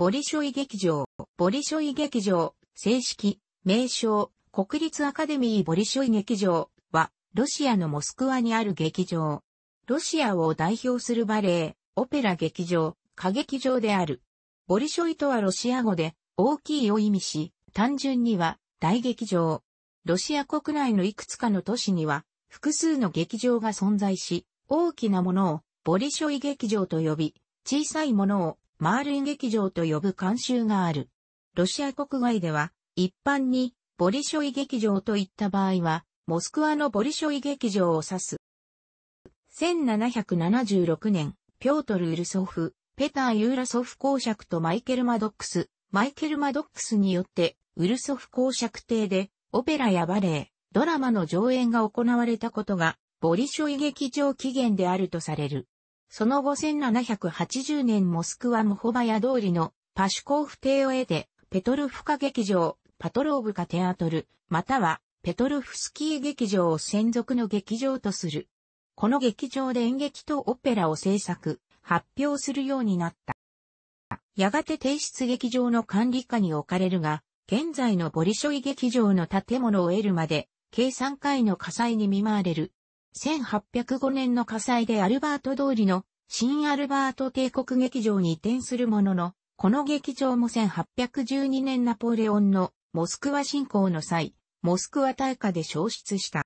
ボリショイ劇場、ボリショイ劇場、正式、名称、国立アカデミーボリショイ劇場は、ロシアのモスクワにある劇場。ロシアを代表するバレエ、オペラ劇場、歌劇場である。ボリショイとはロシア語で、大きいを意味し、単純には、大劇場。ロシア国内のいくつかの都市には、複数の劇場が存在し、大きなものをボリショイ劇場と呼び、小さいものをマーリン劇場と呼ぶ慣習がある。ロシア国外では、一般に、ボリショイ劇場といった場合は、モスクワのボリショイ劇場を指す。1776年、ピョートル・ウルソフ、ペター・ユーラソフ公爵とマイケル・マドックス、マイケル・マドックスによって、ウルソフ公爵邸で、オペラやバレエ、ドラマの上演が行われたことが、ボリショイ劇場起源であるとされる。その後1780年モスクワモホバヤ通りのパシュコーフ邸を得て、ペトルフカ劇場、パトローブカテアトル、またはペトルフスキー劇場を専属の劇場とする。この劇場で演劇とオペラを制作、発表するようになった。やがて提出劇場の管理下に置かれるが、現在のボリショイ劇場の建物を得るまで、計3回の火災に見舞われる。1805年の火災でアルバート通りの新アルバート帝国劇場に移転するものの、この劇場も1812年ナポレオンのモスクワ侵攻の際、モスクワ大火で消失した。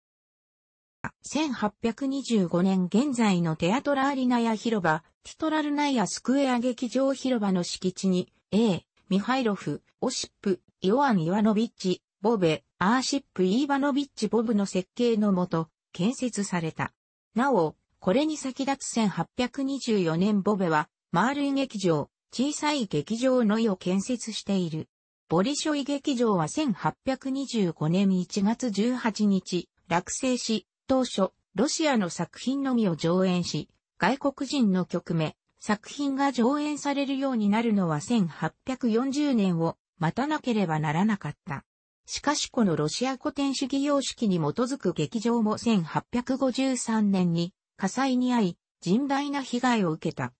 1825年現在のテアトラーリナヤ広場、ティトラルナイアスクエア劇場広場の敷地に、A、ミハイロフ、オシップ、イオアン・イワノビッチ、ボベ、アーシップ・イーバノビッチ・ボブの設計のもと、建設された。なお、これに先立つ1824年ボベは、マールイ劇場、小さい劇場の意を建設している。ボリショイ劇場は1825年1月18日、落成し、当初、ロシアの作品のみを上演し、外国人の曲名、作品が上演されるようになるのは1840年を待たなければならなかった。しかしこのロシア古典主義様式に基づく劇場も1853年に火災に遭い、甚大な被害を受けた。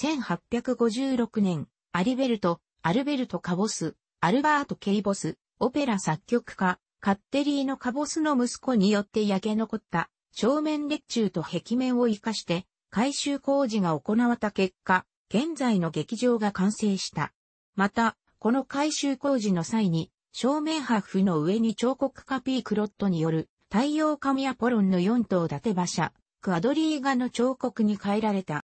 1856年、アリベルト、アルベルト・カボス、アルバート・ケイボス、オペラ作曲家、カッテリーのカボスの息子によって焼け残った正面列柱と壁面を活かして改修工事が行われた結果、現在の劇場が完成した。また、この改修工事の際に正面破波の上に彫刻家ピークロットによる太陽神アポロンの四頭立て馬車、クアドリーガの彫刻に変えられた。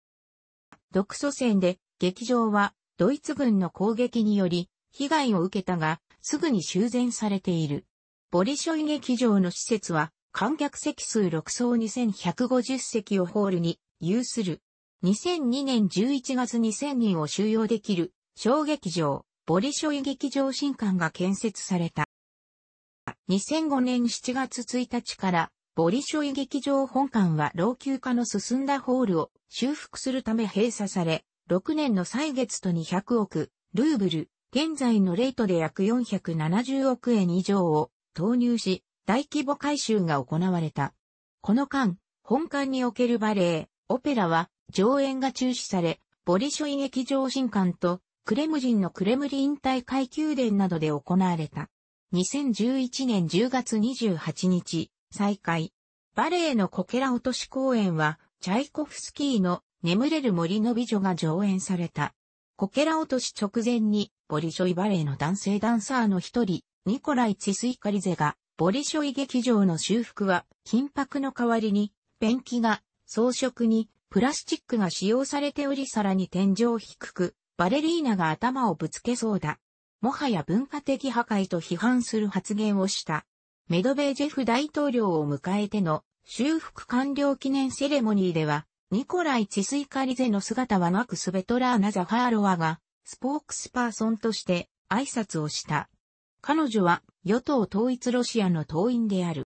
独祖戦で劇場はドイツ軍の攻撃により被害を受けたが、すぐに修繕されている。ボリショイ劇場の施設は観客席数6層2150席をホールに有する。2002年11月2 0 0 0人を収容できる小劇場ボリショイ劇場新館が建設された。2005年7月1日から、ボリショイ劇場本館は老朽化の進んだホールを修復するため閉鎖され、6年の歳月と200億、ルーブル、現在のレートで約470億円以上を投入し、大規模改修が行われた。この間、本館におけるバレエ、オペラは上演が中止され、ボリショイ劇場新館とクレムジンのクレムリン退会宮殿などで行われた。2011年10月28日、再開。バレエのコケラ落とし公演は、チャイコフスキーの眠れる森の美女が上演された。コケラ落とし直前に、ボリショイバレエの男性ダンサーの一人、ニコライ・チスイカリゼが、ボリショイ劇場の修復は、金箔の代わりに、ペンキが、装飾に、プラスチックが使用されておりさらに天井低く、バレリーナが頭をぶつけそうだ。もはや文化的破壊と批判する発言をした。メドベージェフ大統領を迎えての修復完了記念セレモニーでは、ニコライ・チスイカリゼの姿はなくスベトラーナ・ザファーロワが、スポークスパーソンとして挨拶をした。彼女は与党統一ロシアの党員である。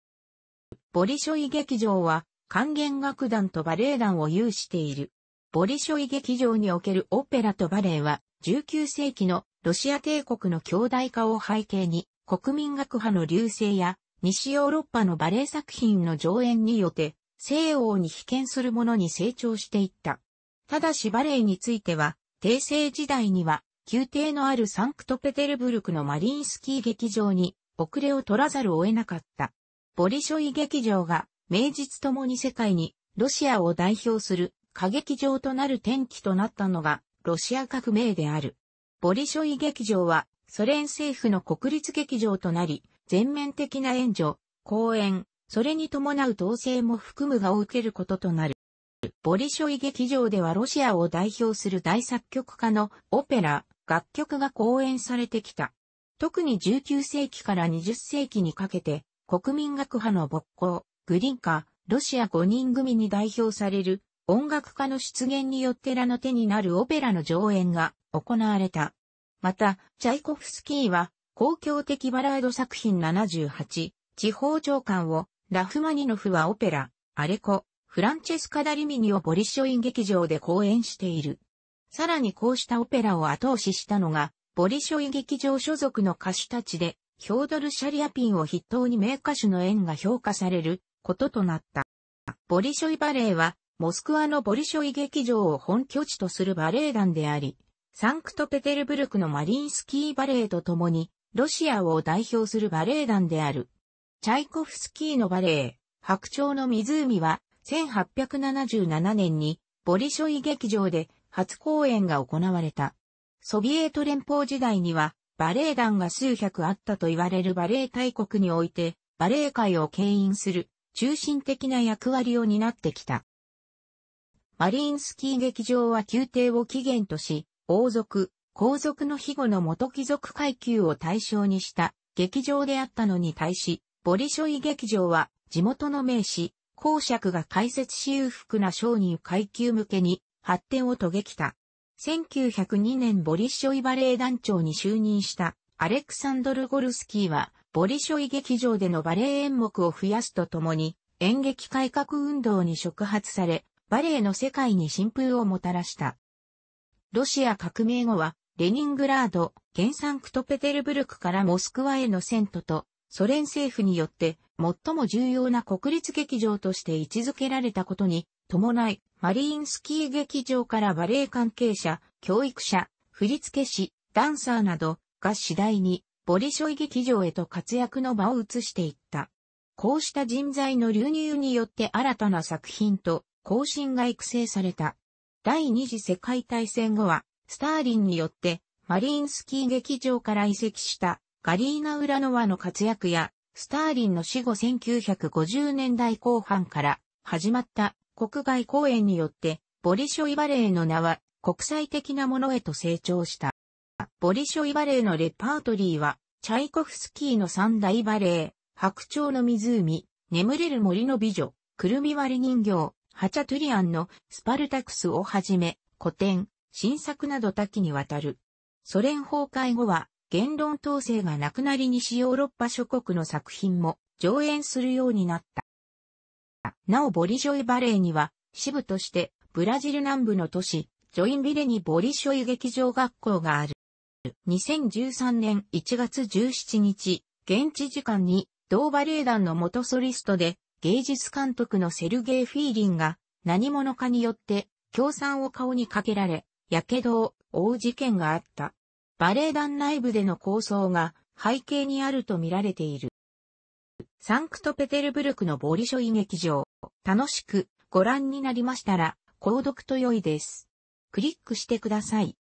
ボリショイ劇場は、管弦楽団とバレエ団を有している。ボリショイ劇場におけるオペラとバレエは、19世紀のロシア帝国の強大化を背景に、国民学派の流星や、西ヨーロッパのバレエ作品の上演によって、西欧に被験するものに成長していった。ただしバレエについては、帝政時代には、宮廷のあるサンクトペテルブルクのマリンスキー劇場に、遅れを取らざるを得なかった。ボリショイ劇場が、名実ともに世界に、ロシアを代表する歌劇場となる転機となったのが、ロシア革命である。ボリショイ劇場は、ソ連政府の国立劇場となり、全面的な援助、公演、それに伴う統制も含むがを受けることとなる。ボリショイ劇場ではロシアを代表する大作曲家のオペラ、楽曲が公演されてきた。特に19世紀から20世紀にかけて、国民学派の勃興、グリンカ、ロシア5人組に代表される音楽家の出現によってラの手になるオペラの上演が行われた。また、チャイコフスキーは、公共的バラード作品78、地方長官を、ラフマニノフはオペラ、アレコ、フランチェスカ・ダリミニをボリショイン劇場で公演している。さらにこうしたオペラを後押ししたのが、ボリショイ劇場所属の歌手たちで、ヒョードル・シャリアピンを筆頭に名歌手の演が評価されることとなった。ボリショイバレーはモスクワのボリショイ劇場を本拠地とするバレエ団であり、サンクトペテルブルクのマリンスキーバレエとともに、ロシアを代表するバレエ団である。チャイコフスキーのバレエ、白鳥の湖は、1877年に、ボリショイ劇場で初公演が行われた。ソビエト連邦時代には、バレエ団が数百あったと言われるバレエ大国において、バレエ界を牽引する中心的な役割を担ってきた。マリーンスキー劇場は宮廷を起源とし、王族、皇族の庇護の元貴族階級を対象にした劇場であったのに対し、ボリショイ劇場は地元の名士、公爵が開設し裕福な商人階級向けに発展を遂げきた。1902年ボリショイバレエ団長に就任したアレクサンドル・ゴルスキーは、ボリショイ劇場でのバレエ演目を増やすとともに、演劇改革運動に触発され、バレエの世界に新風をもたらした。ロシア革命後は、レニングラード、原産クトペテルブルクからモスクワへの遷都と、ソ連政府によって最も重要な国立劇場として位置づけられたことに伴い、マリインスキー劇場からバレエ関係者、教育者、振付師、ダンサーなどが次第にボリショイ劇場へと活躍の場を移していった。こうした人材の流入によって新たな作品と後進が育成された。第二次世界大戦後は、スターリンによってマリンスキー劇場から移籍したガリーナ・ウラノワの活躍や、スターリンの死後1950年代後半から始まった国外公演によって、ボリショイバレーの名は国際的なものへと成長した。ボリショイバレーのレパートリーは、チャイコフスキーの三大バレー、白鳥の湖、眠れる森の美女、くるみ割り人形、ハチャトゥリアンのスパルタクスをはじめ、古典、新作など多岐にわたる。ソ連崩壊後は、言論統制がなくなり西ヨーロッパ諸国の作品も上演するようになった。なおボリショイバレーには、支部としてブラジル南部の都市、ジョインビレにボリショイ劇場学校がある。2013年1月17日、現地時間に同バレエ団の元ソリストで芸術監督のセルゲイ・フィーリンが何者かによって協賛を顔にかけられ、火傷を負う事件があった。バレエ団内部での抗争が背景にあると見られている。サンクトペテルブルクのボリショイ劇場。楽しくご覧になりましたら、購読と良いです。クリックしてください。